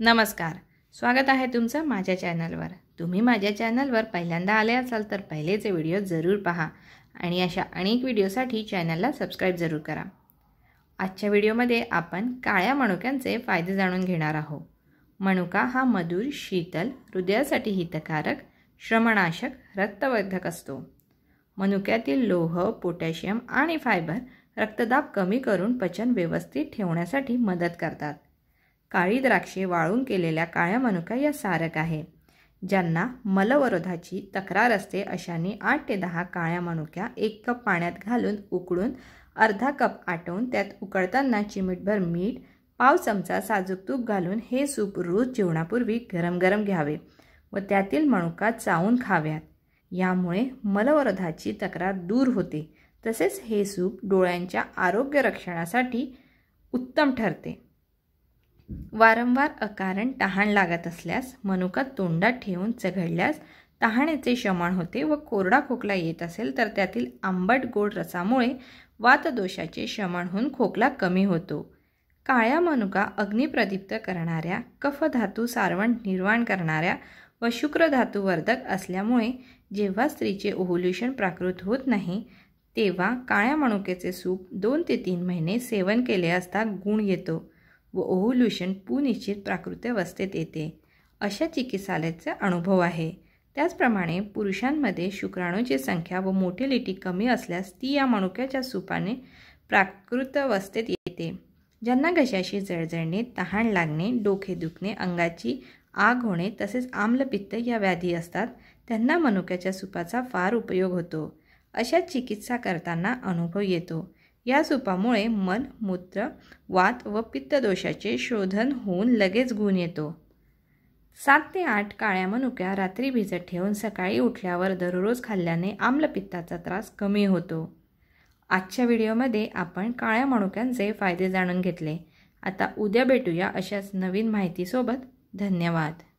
नमस्कार स्वागत आहे तुमचं माझ्या चॅनलवर तुम्ही माझ्या चॅनलवर पहिल्यांदा आले असाल तर पहिलेचे व्हिडिओ जरूर पहा आणि अशा अनेक व्हिडिओसाठी चॅनलला सबस्क्राईब जरूर करा आजच्या व्हिडिओमध्ये आपण काळ्या मणुक्यांचे फायदे जाणून घेणार आहोत मणुका हा मधुर शीतल हृदयासाठी हितकारक श्रमणाशक रक्तवर्धक असतो मनुक्यातील लोह पोटॅशियम आणि फायबर रक्तदाब कमी करून पचन व्यवस्थित ठेवण्यासाठी मदत करतात काळी द्राक्षे वाळून केलेल्या काळ्या मनुका या सारक आहे ज्यांना मलवरोधाची तक्रार असते अशांनी आठ ते दहा काळ्या मनुक्या एक कप पाण्यात घालून उकळून अर्धा कप आटवून त्यात उकळताना चिमीटभर मीठ पाव चमचा साजूक तूप घालून हे सूप रोज जेवणापूर्वी गरम गरम घ्यावे व त्यातील मणुका चावून खाव्यात यामुळे मलवरोधाची तक्रार दूर होते तसेच हे सूप डोळ्यांच्या आरोग्य रक्षणासाठी उत्तम ठरते वारंवार अकारण तहान लागत असल्यास मनुका तोंडात ठेवून चघळल्यास तहाण्याचे शमण होते व कोरडा खोकला येत असेल तर त्यातील आंबट गोड रसामुळे वातदोषाचे शमण होऊन खोकला कमी होतो काळ्या मनुका अग्निप्रदीप्त करणाऱ्या कफ धातू सारवण निर्माण करणाऱ्या व शुक्रधातूवर्धक असल्यामुळे जेव्हा स्त्रीचे ओहोल्युशन प्राकृत होत नाही तेव्हा काळ्या मणुकेचे सूप दोन ते तीन महिने सेवन केले असता गुण येतो व ओव्होल्युशन पुनिश्चित अवस्थेत येते अशा चिकित्सालयाचा अनुभव आहे त्याचप्रमाणे पुरुषांमध्ये शुक्राणूची संख्या व मोटेलिटी कमी असल्यास ती या मनुक्याच्या सुपाने अवस्थेत येते ज्यांना घशाशी जळजळणे तहान लागणे डोके दुखणे अंगाची आग होणे तसेच आम्लपित्त या व्याधी असतात त्यांना मनुक्याच्या सुपाचा फार उपयोग होतो अशा चिकित्सा करताना अनुभव येतो या सूपामुळे मन मूत्र वात व पित्तदोषाचे शोधन होऊन लगेच गुण येतो सात ते आठ काळ्या मनुक्या रात्री भिजत ठेवून सकाळी उठल्यावर दररोज खाल्ल्याने आम्लपित्ताचा त्रास कमी होतो आजच्या व्हिडिओमध्ये आपण काळ्या मणुक्यांचे फायदे जाणून घेतले आता उद्या भेटूया अशाच नवीन माहितीसोबत धन्यवाद